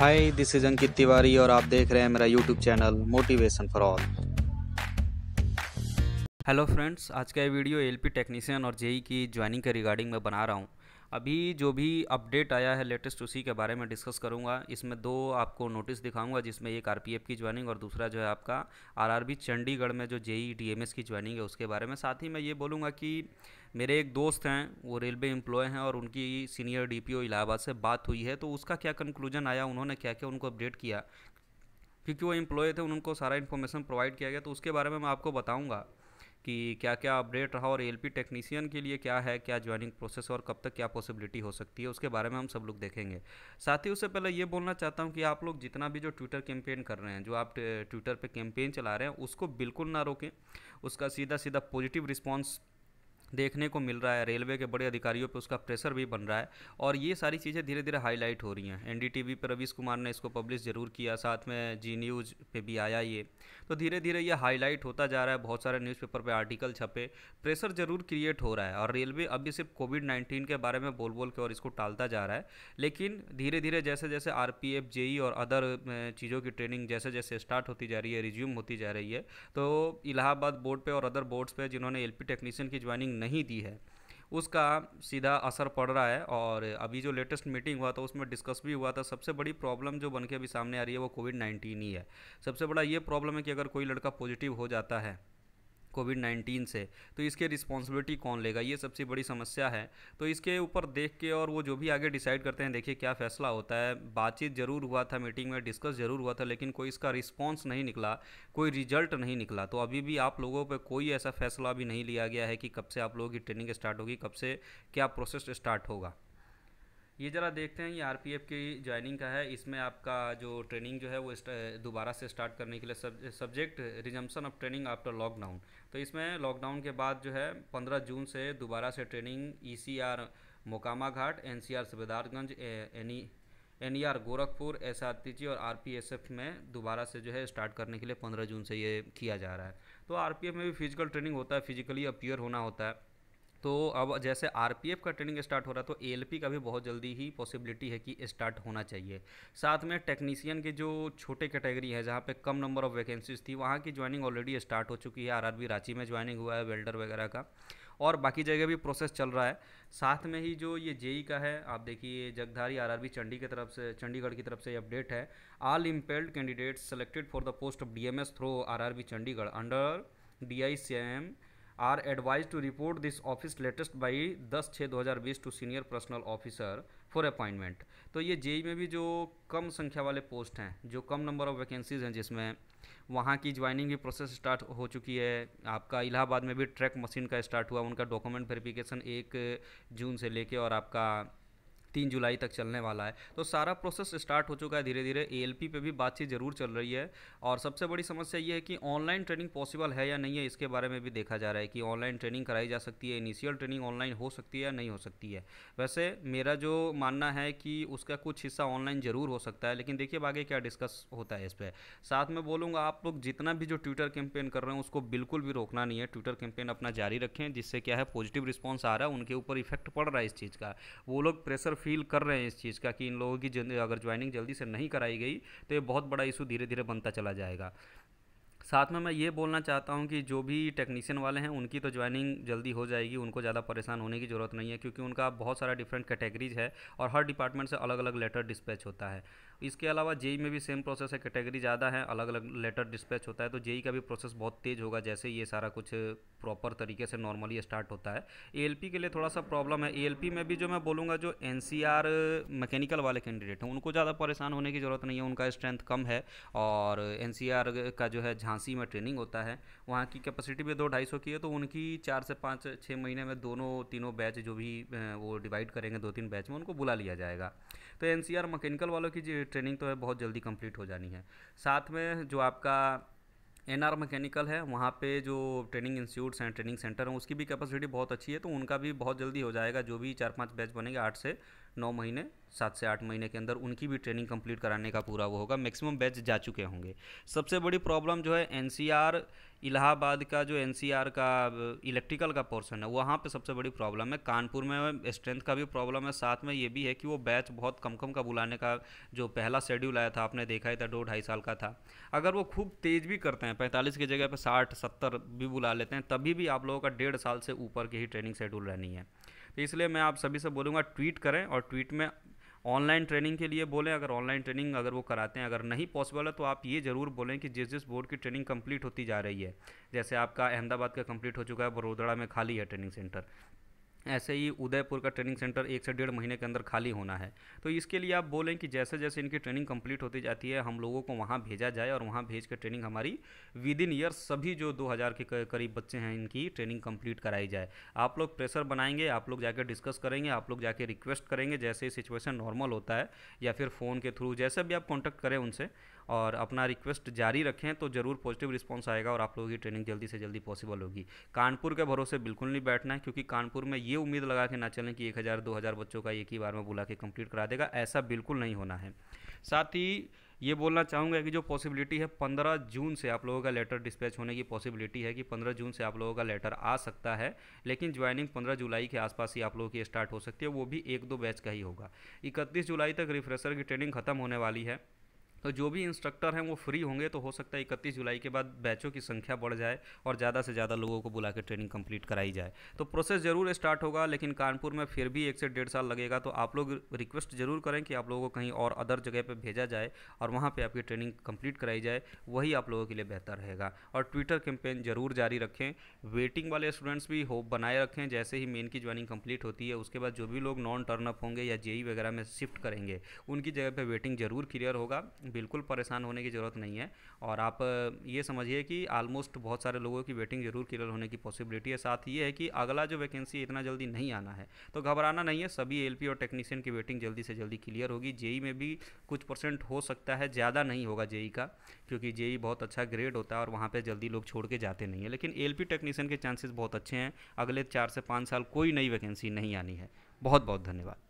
hi this is Ankit Tiwari और आप देख रहे हैं मेरा YouTube channel motivation for all hello friends आज का ये वीडियो एलपी टेक्नीशियन और जेई e e की ज्वाइनिंग के रिगार्डिंग मैं बना रहा हूँ अभी जो भी अपडेट आया है लेटेस्ट उसी के बारे में डिस्कस करूँगा इसमें दो आपको नोटिस दिखाऊँगा जिसमें एक आरपीएफ की ज्वाइनिंग और दूसरा जो है आपका आरआरबी चंडीगढ़ में जो जेई डीएमएस e की ज्वाइनिंग है उसके बारे में साथ ही मैं ये बोलूँगा कि मेरे एक दोस्त हैं वो रेलवे एम्प्लॉय हैं और उनकी सीनियर डीपीओ इलाहाबाद से बात हुई है तो उसका क्या कंक्लूजन आया उन्होंने क्या क्या उनको अपडेट किया क्योंकि वो एम्प्लॉय थे उनको सारा इन्फॉर्मेशन प्रोवाइड किया गया तो उसके बारे में मैं आपको बताऊँगा कि क्या क्या अपडेट रहा और एलपी टेक्नीशियन के लिए क्या है क्या ज्वाइनिंग प्रोसेस और कब तक क्या पॉसिबिलिटी हो सकती है उसके बारे में हम सब लोग देखेंगे साथ ही उससे पहले ये बोलना चाहता हूँ कि आप लोग जितना भी जो ट्विटर कैंपेन कर रहे हैं जो आप ट्विटर पर कैंपेन चला रहे हैं उसको बिल्कुल ना रोकें उसका सीधा सीधा पॉजिटिव रिस्पॉन्स देखने को मिल रहा है रेलवे के बड़े अधिकारियों पर उसका प्रेशर भी बन रहा है और ये सारी चीज़ें धीरे धीरे हाईलाइट हो रही हैं एनडीटीवी पर रवीश कुमार ने इसको पब्लिश ज़रूर किया साथ में जी न्यूज़ पे भी आया ये तो धीरे धीरे ये हाईलाइट होता जा रहा है बहुत सारे न्यूज़पेपर पर आर्टिकल छपे प्रेशर ज़रूर क्रिएट हो रहा है और रेलवे अभी सिर्फ कोविड नाइन्टीन के बारे में बोल बोल के और इसको टालता जा रहा है लेकिन धीरे धीरे जैसे जैसे आर पी और अदर चीज़ों की ट्रेनिंग जैसे जैसे स्टार्ट होती जा रही है रिज्यूम होती जा रही है तो इलाहाबाद बोर्ड पर और अदर बोर्ड्स पर जिन्होंने एल टेक्नीशियन की ज्वाइनिंग नहीं दी है उसका सीधा असर पड़ रहा है और अभी जो लेटेस्ट मीटिंग हुआ था उसमें डिस्कस भी हुआ था सबसे बड़ी प्रॉब्लम जो बन के अभी सामने आ रही है वो कोविड नाइन्टीन ही है सबसे बड़ा ये प्रॉब्लम है कि अगर कोई लड़का पॉजिटिव हो जाता है कोविड नाइन्टीन से तो इसके रिस्पॉन्सिबिलिटी कौन लेगा ये सबसे बड़ी समस्या है तो इसके ऊपर देख के और वो जो भी आगे डिसाइड करते हैं देखिए क्या फैसला होता है बातचीत ज़रूर हुआ था मीटिंग में डिस्कस ज़रूर हुआ था लेकिन कोई इसका रिस्पॉन्स नहीं निकला कोई रिजल्ट नहीं निकला तो अभी भी आप लोगों पर कोई ऐसा फैसला भी नहीं लिया गया है कि कब से आप लोगों की ट्रेनिंग स्टार्ट होगी कब से क्या प्रोसेस स्टार्ट होगा ये ज़रा देखते हैं ये आर की ज्वाइनिंग का है इसमें आपका जो ट्रेनिंग जो है वो दोबारा से स्टार्ट करने के लिए सब, subject resumption of training after lockdown तो इसमें लॉकडाउन के बाद जो है पंद्रह जून से दोबारा से training E C R Mokama Ghat N C R Subedarganj N E R Gorakhpur S R T G और आर पी एस एफ में दोबारा से जो है स्टार्ट करने के लिए पंद्रह जून से ये किया जा रहा है तो आर पी एफ में भी फिजिकल ट्रेनिंग होता है फिजिकली अपियर होना होता है तो अब जैसे आर का ट्रेनिंग स्टार्ट हो रहा है तो एएलपी का भी बहुत जल्दी ही पॉसिबिलिटी है कि स्टार्ट होना चाहिए साथ में टेक्नीसियन के जो छोटे कैटेगरी है जहाँ पे कम नंबर ऑफ वैकेंसीज थी वहाँ की ज्वाइनिंग ऑलरेडी स्टार्ट हो चुकी है आरआरबी रांची में ज्वाइनिंग हुआ है वेल्डर वगैरह का और बाकी जगह भी प्रोसेस चल रहा है साथ में ही जो ये जेई का है आप देखिए जगधारी आरआरबी चंडी की तरफ से चंडीगढ़ की तरफ से अपडेट है all empanelled candidates selected for the post of DMS through R Chandigarh under D I C M R advise to report this office latest by दस छः दो हज़ार बीस to senior personnel officer for appointment तो ये JEE में भी जो कम संख्या वाले पोस्ट हैं जो कम नंबर ऑफ वैकेंसीज़ हैं जिसमें वहाँ की ज्वाइनिंग भी प्रोसेस स्टार्ट हो चुकी है आपका इलाहाबाद में भी ट्रैक मशीन का स्टार्ट हुआ उनका डॉक्यूमेंट वेरिफिकेशन एक जून से लेके और आपका तीन जुलाई तक चलने वाला है तो सारा प्रोसेस स्टार्ट हो चुका है धीरे धीरे ए पे भी बातचीत जरूर चल रही है और सबसे बड़ी समस्या ये है कि ऑनलाइन ट्रेनिंग पॉसिबल है या नहीं है इसके बारे में भी देखा जा रहा है कि ऑनलाइन ट्रेनिंग कराई जा सकती है इनिशियल ट्रेनिंग ऑनलाइन हो सकती है या नहीं हो सकती है वैसे मेरा जो मानना है कि उसका कुछ हिस्सा ऑनलाइन ज़रूर हो सकता है लेकिन देखिए आगे क्या डिस्कस होता है इस पर साथ में बोलूँगा आप लोग जितना भी जो ट्विटर कैंपेन कर रहे हैं उसको बिल्कुल भी रोकना नहीं है ट्विटर कैंपेन अपना जारी रखें जिससे क्या है पॉजिटिव रिस्पॉन्स आ रहा है उनके ऊपर इफेक्ट पड़ रहा है इस चीज़ का वो लोग प्रेशर फील कर रहे हैं इस चीज़ का कि इन लोगों की अगर ज्वाइनिंग जल्दी से नहीं कराई गई तो ये बहुत बड़ा इशू धीरे धीरे बनता चला जाएगा साथ में मैं ये बोलना चाहता हूँ कि जो भी टेक्नीशियन वाले हैं उनकी तो ज्वाइनिंग जल्दी हो जाएगी उनको ज़्यादा परेशान होने की ज़रूरत नहीं है क्योंकि उनका बहुत सारा डिफरेंट कैटेगरीज है और हर डिपार्टमेंट से अलग अलग लेटर डिस्पैच होता है इसके अलावा जेई में भी सेम प्रोसेस है कैटेगरी ज़्यादा है अलग अलग लेटर डिस्पैच होता है तो जेई का भी प्रोसेस बहुत तेज़ होगा जैसे ये सारा कुछ प्रॉपर तरीके से नॉर्मली स्टार्ट होता है ए के लिए थोड़ा सा प्रॉब्लम है ए में भी जो मैं बोलूँगा जो एन मैकेनिकल वाले कैंडिडेट हैं उनको ज़्यादा परेशान होने की ज़रूरत नहीं है उनका स्ट्रेंथ कम है और एन का जो है झांसी में ट्रेनिंग होता है वहाँ की कैपेसिटी भी दो ढाई सौ की है तो उनकी चार से पाँच छः महीने में दोनों तीनों बैच जो भी वो डिवाइड करेंगे दो तीन बैच में उनको बुला लिया जाएगा तो एन मैकेनिकल वालों की ट्रेनिंग तो है बहुत जल्दी कंप्लीट हो जानी है साथ में जो आपका एन आर मैकेनिकल है वहाँ पे जो ट्रेनिंग इंस्टीट्यूट्स हैं ट्रेनिंग सेंटर हैं उसकी भी कैपेसिटी बहुत अच्छी है तो उनका भी बहुत जल्दी हो जाएगा जो भी चार पाँच बैच बनेंगे आठ से नौ महीने सात से आठ महीने के अंदर उनकी भी ट्रेनिंग कंप्लीट कराने का पूरा वो होगा मैक्सिमम बैच जा चुके होंगे सबसे बड़ी प्रॉब्लम जो है एनसीआर इलाहाबाद का जो एनसीआर का इलेक्ट्रिकल का पोर्सन है वहाँ पे सबसे बड़ी प्रॉब्लम है कानपुर में स्ट्रेंथ का भी प्रॉब्लम है साथ में ये भी है कि वो बैच बहुत कम कम का बुलाने का जो पहला शेड्यूल आया था आपने देखा ही था दो ढाई साल का था अगर वो खूब तेज़ भी करते हैं पैंतालीस की जगह पर साठ सत्तर भी बुला लेते हैं तभी भी आप लोगों का डेढ़ साल से ऊपर की ही ट्रेनिंग शेड्यूल रहनी है तो इसलिए मैं आप सभी से बोलूँगा ट्वीट करें और ट्वीट में ऑनलाइन ट्रेनिंग के लिए बोलें अगर ऑनलाइन ट्रेनिंग अगर वो कराते हैं अगर नहीं पॉसिबल है तो आप ये ज़रूर बोलें कि जिस जिस बोर्ड की ट्रेनिंग कंप्लीट होती जा रही है जैसे आपका अहमदाबाद का कंप्लीट हो चुका है बड़ोदड़ा में खाली है ट्रेनिंग सेंटर ऐसे ही उदयपुर का ट्रेनिंग सेंटर एक से डेढ़ महीने के अंदर खाली होना है तो इसके लिए आप बोलें कि जैसे जैसे इनकी ट्रेनिंग कंप्लीट होती जाती है हम लोगों को वहाँ भेजा जाए और वहाँ भेज के ट्रेनिंग हमारी विद इन ईयर सभी जो 2000 के करीब बच्चे हैं इनकी ट्रेनिंग कंप्लीट कराई जाए आप लोग प्रेशर बनाएंगे आप लोग जाकर डिस्कस करेंगे आप लोग जाके रिक्वेस्ट करेंगे जैसे सिचुएसन नॉर्मल होता है या फिर फ़ोन के थ्रू जैसे भी आप कॉन्टैक्ट करें उनसे और अपना रिक्वेस्ट जारी रखें तो ज़रूर पॉजिटिव रिस्पॉन्स आएगा और आप लोगों की ट्रेनिंग जल्दी से जल्दी पॉसिबल होगी कानपुर के भरोसे बिल्कुल नहीं बैठना है क्योंकि कानपुर में ये उम्मीद लगा के ना चलें कि एक हज़ार दो हज़ार बच्चों का एक ही बार में बुला के कंप्लीट करा देगा ऐसा बिल्कुल नहीं होना है साथ ही ये बोलना चाहूँगा कि जो पॉसिबिलिटी है पंद्रह जून से आप लोगों का लेटर डिस्पैच होने की पॉसिबिलिटी है कि पंद्रह जून से आप लोगों का लेटर आ सकता है लेकिन ज्वाइनिंग पंद्रह जुलाई के आसपास ही आप लोगों की स्टार्ट हो सकती है वो भी एक दो बैच का ही होगा इकतीस जुलाई तक रिफ्रेशर की ट्रेनिंग खत्म होने वाली है तो जो भी इंस्ट्रक्टर हैं वो फ्री होंगे तो हो सकता है इकतीस जुलाई के बाद बैचों की संख्या बढ़ जाए और ज़्यादा से ज़्यादा लोगों को बुला के ट्रेनिंग कंप्लीट कराई जाए तो प्रोसेस ज़रूर स्टार्ट होगा लेकिन कानपुर में फिर भी एक से डेढ़ साल लगेगा तो आप लोग रिक्वेस्ट ज़रूर करें कि आप लोगों को कहीं और अदर जगह पर भेजा जाए और वहाँ पर आपकी ट्रेनिंग कंप्लीट कराई जाए वही आप लोगों के लिए बेहतर रहेगा और ट्विटर कैंपेन ज़रूर जारी रखें वेटिंग वाले स्टूडेंट्स भी होप बनाए रखें जैसे ही मेन की ज्वाइनिंग कंप्लीट होती है उसके बाद जो भी लोग नॉन टर्नअप होंगे या जेई e वगैरह में शिफ्ट करेंगे उनकी जगह पर वेटिंग ज़रूर क्लियर होगा बिल्कुल परेशान होने की ज़रूरत नहीं है और आप ये समझिए कि आलमोस्ट बहुत सारे लोगों की वेटिंग ज़रूर क्लियर होने की पॉसिबिलिटी है साथ ये है कि अगला जो वैकेंसी इतना जल्दी नहीं आना है तो घबराना नहीं है सभी एल और टेक्नीशियन की वेटिंग जल्दी से जल्दी क्लियर होगी जेई e में भी कुछ परसेंट हो सकता है ज़्यादा नहीं होगा जेई e का क्योंकि जेई e बहुत अच्छा ग्रेड होता है और वहाँ पर जल्दी लोग छोड़ के जाते नहीं है लेकिन एल टेक्नीशियन के चांसेस बहुत अच्छे हैं अगले चार से पाँच साल कोई नई वैकेंसी नहीं आनी है बहुत बहुत धन्यवाद